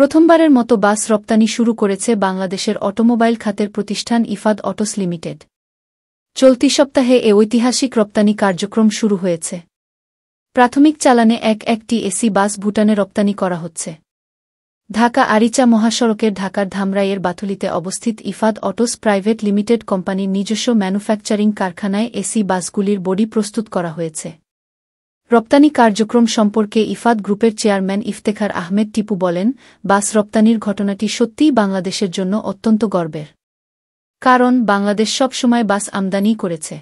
প্রথমবারের মতো বাস রপ্তানি শুরু করেছে বাংলাদেশের অটোমোবাইল খাতের প্রতিষ্ঠান ইফাদ অটোস লিমিটেড চলতি সপ্তাহে এ ঐতিহাসিক রপ্তানি কার্যক্রম শুরু হয়েছে প্রাথমিক চালানে এক একটি এসি বাস ভুটানে রপ্তানি করা হচ্ছে ঢাকা আরিচা মহাসড়কের ঢাকার ধামরাইয়ের বাথুলিতে অবস্থিত ইফাদ অটোস প্রাইভেট লিমিটেড কোম্পানির নিজস্ব ম্যানুফ্যাকচারিং কারখানায় এসি বাসগুলির বডি প্রস্তুত করা হয়েছে রপ্তানি কার্যক্রম সম্পর্কে ইফাদ গ্রুপের চেয়ারম্যান ইফতেখার আহমেদ টিপু বলেন বাস রপ্তানির ঘটনাটি সত্যিই বাংলাদেশের জন্য অত্যন্ত গর্বের কারণ বাংলাদেশ সবসময় বাস আমদানি করেছে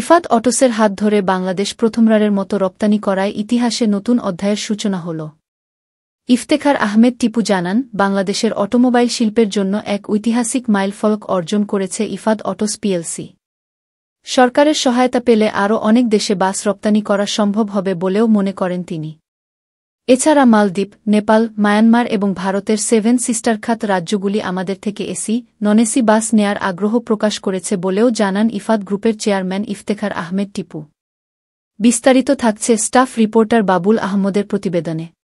ইফাদ অটোসের হাত ধরে বাংলাদেশ প্রথমরারের মতো রপ্তানি করায় ইতিহাসে নতুন অধ্যায়ের সূচনা হল ইফতেখার আহমেদ টিপু জানান বাংলাদেশের অটোমোবাইল শিল্পের জন্য এক ঐতিহাসিক মাইলফলক অর্জন করেছে ইফাদ অটোস পিএলসি সরকারের সহায়তা পেলে আরও অনেক দেশে বাস রপ্তানি করা সম্ভব হবে বলেও মনে করেন তিনি এছাড়া মালদ্বীপ নেপাল মায়ানমার এবং ভারতের সেভেন সিস্টার খাত রাজ্যগুলি আমাদের থেকে এসি ননেসি বাস নেয়ার আগ্রহ প্রকাশ করেছে বলেও জানান ইফাদ গ্রুপের চেয়ারম্যান ইফতেখার আহমেদ টিপু বিস্তারিত থাকছে স্টাফ রিপোর্টার বাবুল আহমদের প্রতিবেদনে